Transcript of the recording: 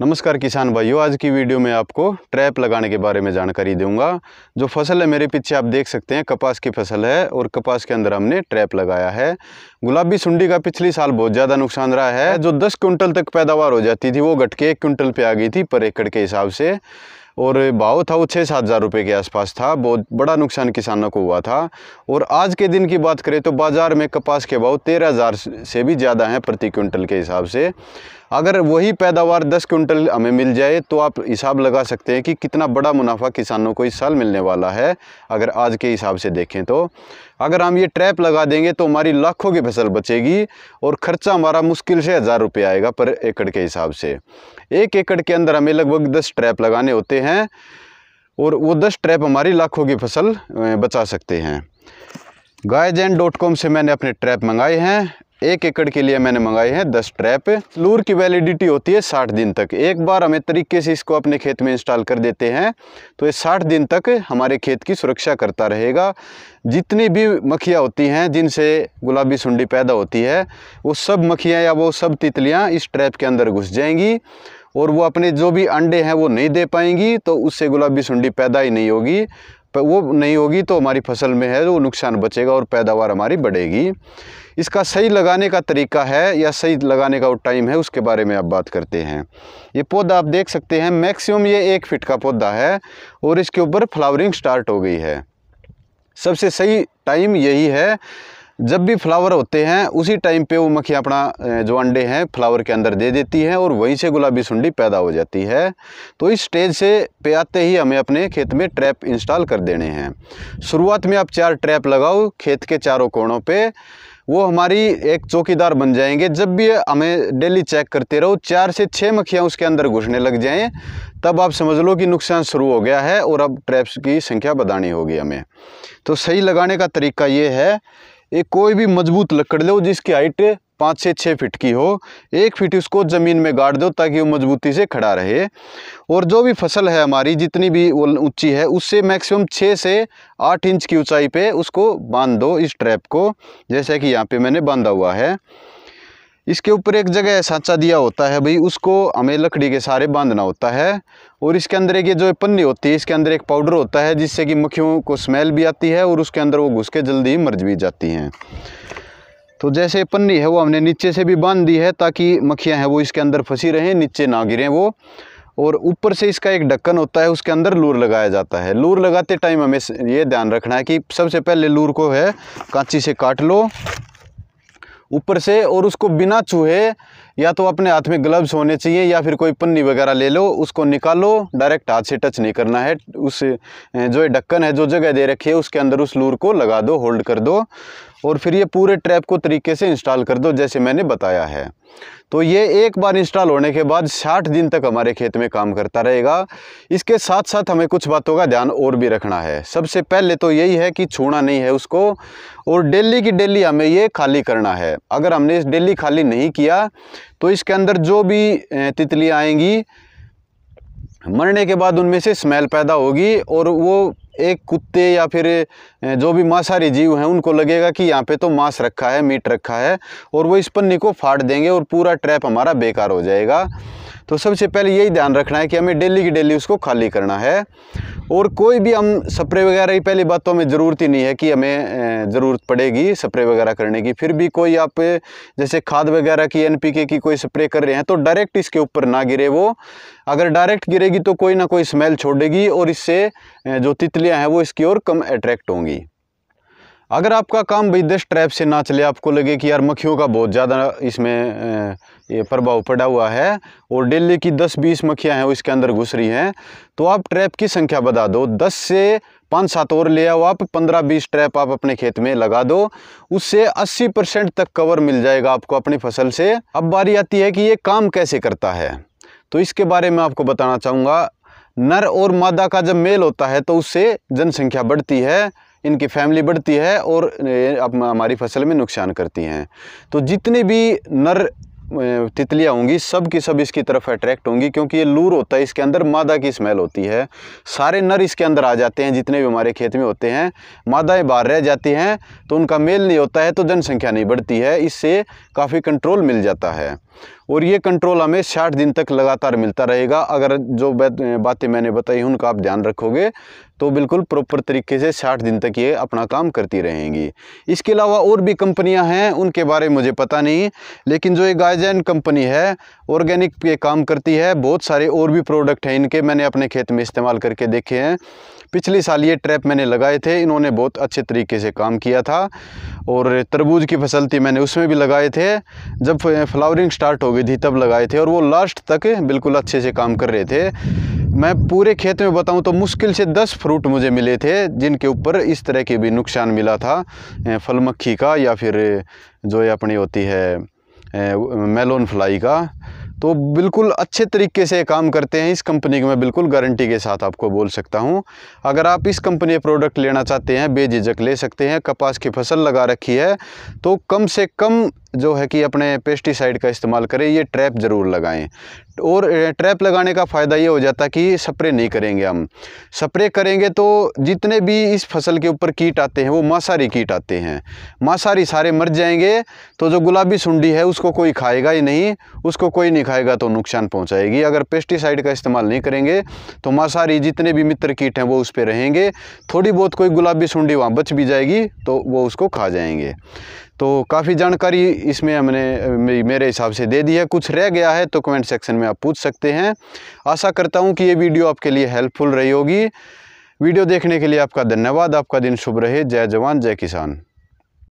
नमस्कार किसान भाइयों आज की वीडियो में आपको ट्रैप लगाने के बारे में जानकारी दूंगा जो फसल है मेरे पीछे आप देख सकते हैं कपास की फसल है और कपास के अंदर हमने ट्रैप लगाया है गुलाबी सुंडी का पिछले साल बहुत ज़्यादा नुकसान रहा है जो 10 क्विंटल तक पैदावार हो जाती थी वो घट के एक क्विंटल पर आ गई थी पर एकड़ के हिसाब से और भाव था वो छः सात हज़ार रुपये के आसपास था बहुत बड़ा नुकसान किसानों को हुआ था और आज के दिन की बात करें तो बाज़ार में कपास के भाव तेरह हज़ार से भी ज़्यादा हैं प्रति क्विंटल के हिसाब से अगर वही पैदावार दस क्विंटल हमें मिल जाए तो आप हिसाब लगा सकते हैं कि कितना बड़ा मुनाफा किसानों को इस साल मिलने वाला है अगर आज के हिसाब से देखें तो अगर हम ये ट्रैप लगा देंगे तो हमारी लाखों की फसल बचेगी और ख़र्चा हमारा मुश्किल से हज़ार रुपये आएगा पर एकड़ के हिसाब से एक एकड़ के अंदर हमें लगभग दस ट्रैप लगाने होते हैं और वो दस ट्रैप हमारी लाखों की फसल बचा सकते हैं गायजैन डॉट कॉम से मैंने अपने ट्रैप मंगाए हैं एक एकड़ के लिए मैंने मंगाई है दस ट्रैप लूर की वैलिडिटी होती है साठ दिन तक एक बार हम तरीके से इसको अपने खेत में इंस्टॉल कर देते हैं तो ये साठ दिन तक हमारे खेत की सुरक्षा करता रहेगा जितनी भी मखियाँ होती हैं जिनसे गुलाबी सुंडी पैदा होती है वो सब मखियाँ या वो सब तितलियाँ इस ट्रैप के अंदर घुस जाएंगी और वो अपने जो भी अंडे हैं वो नहीं दे पाएंगी तो उससे गुलाबी सुंडी पैदा ही नहीं होगी वो नहीं होगी तो हमारी फसल में है तो वो नुकसान बचेगा और पैदावार हमारी बढ़ेगी इसका सही लगाने का तरीका है या सही लगाने का वो टाइम है उसके बारे में आप बात करते हैं ये पौधा आप देख सकते हैं मैक्सिमम ये एक फिट का पौधा है और इसके ऊपर फ्लावरिंग स्टार्ट हो गई है सबसे सही टाइम यही है जब भी फ्लावर होते हैं उसी टाइम पे वो मक्खी अपना जो अंडे हैं फ्लावर के अंदर दे देती है और वहीं से गुलाबी सुंडी पैदा हो जाती है तो इस स्टेज से पे आते ही हमें अपने खेत में ट्रैप इंस्टॉल कर देने हैं शुरुआत में आप चार ट्रैप लगाओ खेत के चारों कोणों पर वो हमारी एक चौकीदार बन जाएंगे जब भी हमें डेली चेक करते रहो चार से छः मक्खियाँ उसके अंदर घुसने लग जाएँ तब आप समझ लो कि नुकसान शुरू हो गया है और अब ट्रैप्स की संख्या बढ़ानी होगी हमें तो सही लगाने का तरीका ये है एक कोई भी मजबूत लकड़ लो जिसकी हाइट पाँच से छः फिट की हो एक फिट उसको ज़मीन में गाड़ दो ताकि वो मजबूती से खड़ा रहे और जो भी फसल है हमारी जितनी भी वो ऊँची है उससे मैक्सिमम छः से आठ इंच की ऊंचाई पे उसको बांध दो इस ट्रैप को जैसे कि यहाँ पे मैंने बांधा हुआ है इसके ऊपर एक जगह सांचा दिया होता है भाई उसको हमें लकड़ी के सारे बांधना होता है और इसके अंदर एक जो पन्नी होती है इसके अंदर एक पाउडर होता है जिससे कि मक्खियों को स्मेल भी आती है और उसके अंदर वो घुस के जल्दी मर भी जाती हैं तो जैसे पन्नी है वो हमने नीचे से भी बांध दी है ताकि मक्खियाँ हैं वो इसके अंदर फंसी रहें नीचे ना गिरें वो और ऊपर से इसका एक ढक्कन होता है उसके अंदर लूर लगाया जाता है लूर लगाते टाइम हमें ये ध्यान रखना है कि सबसे पहले लूर को है कांची से काट लो ऊपर से और उसको बिना चूहे या तो अपने हाथ में ग्लव्स होने चाहिए या फिर कोई पन्नी वगैरह ले लो उसको निकालो डायरेक्ट हाथ से टच नहीं करना है उस जो ढक्कन है जो जगह दे रखी है उसके अंदर उस लूर को लगा दो होल्ड कर दो और फिर ये पूरे ट्रैप को तरीके से इंस्टॉल कर दो जैसे मैंने बताया है तो ये एक बार इंस्टॉल होने के बाद साठ दिन तक हमारे खेत में काम करता रहेगा इसके साथ साथ हमें कुछ बातों का ध्यान और भी रखना है सबसे पहले तो यही है कि छूना नहीं है उसको और डेली की डेली हमें ये खाली करना है अगर हमने इस डेली खाली नहीं किया तो इसके अंदर जो भी तितलियाँ आएंगी मरने के बाद उनमें से स्मेल पैदा होगी और वो एक कुत्ते या फिर जो भी मांसाहारी जीव हैं उनको लगेगा कि यहाँ पे तो मांस रखा है मीट रखा है और वो इस पन्नी को फाड़ देंगे और पूरा ट्रैप हमारा बेकार हो जाएगा तो सबसे पहले यही ध्यान रखना है कि हमें डेली की डेली उसको खाली करना है और कोई भी हम स्प्रे वगैरह की पहली बात तो हमें ज़रूरत ही नहीं है कि हमें ज़रूरत पड़ेगी स्प्रे वगैरह करने की फिर भी कोई आप जैसे खाद वगैरह की एनपीके की कोई स्प्रे कर रहे हैं तो डायरेक्ट इसके ऊपर ना गिरे वो अगर डायरेक्ट गिरेगी तो कोई ना कोई स्मेल छोड़ेगी और इससे जो तितलियाँ हैं वो इसकी ओर कम अट्रैक्ट होंगी अगर आपका काम विदेश दस ट्रैप से ना चले आपको लगे कि यार मक्खियों का बहुत ज़्यादा इसमें ये प्रभाव पड़ा हुआ है और डेली की 10-20 मक्खियाँ हैं इसके अंदर घुस रही हैं तो आप ट्रैप की संख्या बता दो 10 से पाँच सात और ले आओ आप 15-20 ट्रैप आप अपने खेत में लगा दो उससे 80 परसेंट तक कवर मिल जाएगा आपको अपनी फसल से अब बारी आती है कि ये काम कैसे करता है तो इसके बारे में आपको बताना चाहूँगा नर और मादा का जब मेल होता है तो उससे जनसंख्या बढ़ती है इनकी फैमिली बढ़ती है और हमारी फसल में नुकसान करती हैं तो जितने भी नर तितलियाँ होंगी सब की सब इसकी तरफ अट्रैक्ट होंगी क्योंकि ये लूर होता है इसके अंदर मादा की स्मेल होती है सारे नर इसके अंदर आ जाते हैं जितने भी हमारे खेत में होते हैं मादाएँ बाहर रह जाती हैं तो उनका मेल नहीं होता है तो जनसंख्या नहीं बढ़ती है इससे काफ़ी कंट्रोल मिल जाता है और ये कंट्रोल हमें साठ दिन तक लगातार मिलता रहेगा अगर जो बातें मैंने बताई उनका आप ध्यान रखोगे तो बिल्कुल प्रॉपर तरीके से साठ दिन तक ये अपना काम करती रहेंगी इसके अलावा और भी कंपनियां हैं उनके बारे में मुझे पता नहीं लेकिन जो ये गायजैन कंपनी है ऑर्गेनिक पे काम करती है बहुत सारे और भी प्रोडक्ट हैं इनके मैंने अपने खेत में इस्तेमाल करके देखे हैं पिछले साल ये ट्रैप मैंने लगाए थे इन्होंने बहुत अच्छे तरीके से काम किया था और तरबूज की फसल थी मैंने उसमें भी लगाए थे जब फ्लावरिंग स्टार्ट हो गई थी तब लगाए थे और वो लास्ट तक बिल्कुल अच्छे से काम कर रहे थे मैं पूरे खेत में बताऊं तो मुश्किल से 10 फ्रूट मुझे मिले थे जिनके ऊपर इस तरह के भी नुकसान मिला था फल मक्खी का या फिर जो ये अपनी होती है मेलोन फ्लाई का तो बिल्कुल अच्छे तरीके से काम करते हैं इस कंपनी के मैं बिल्कुल गारंटी के साथ आपको बोल सकता हूँ अगर आप इस कंपनी के प्रोडक्ट लेना चाहते हैं बेझिझक ले सकते हैं कपास की फसल लगा रखी है तो कम से कम जो है कि अपने पेस्टिसाइड का इस्तेमाल करें ये ट्रैप ज़रूर लगाएं और ट्रैप लगाने का फ़ायदा ये हो जाता कि स्प्रे नहीं करेंगे हम स्प्रे करेंगे तो जितने भी इस फसल के ऊपर कीट आते हैं वो मांसाहारी कीट आते हैं मांसाहारी सारे मर जाएंगे तो जो गुलाबी सुंडी है उसको कोई खाएगा ही नहीं उसको कोई नहीं खाएगा तो नुकसान पहुँचाएगी अगर पेस्टिसाइड का इस्तेमाल नहीं करेंगे तो मांसाहारी जितने भी मित्र कीट हैं वो उस पर रहेंगे थोड़ी बहुत कोई गुलाबी सुंडी वहाँ बच भी जाएगी तो वो उसको खा जाएंगे तो काफ़ी जानकारी इसमें हमने मेरे हिसाब से दे दी है कुछ रह गया है तो कमेंट सेक्शन में आप पूछ सकते हैं आशा करता हूँ कि ये वीडियो आपके लिए हेल्पफुल रही होगी वीडियो देखने के लिए आपका धन्यवाद आपका दिन शुभ रहे जय जवान जय किसान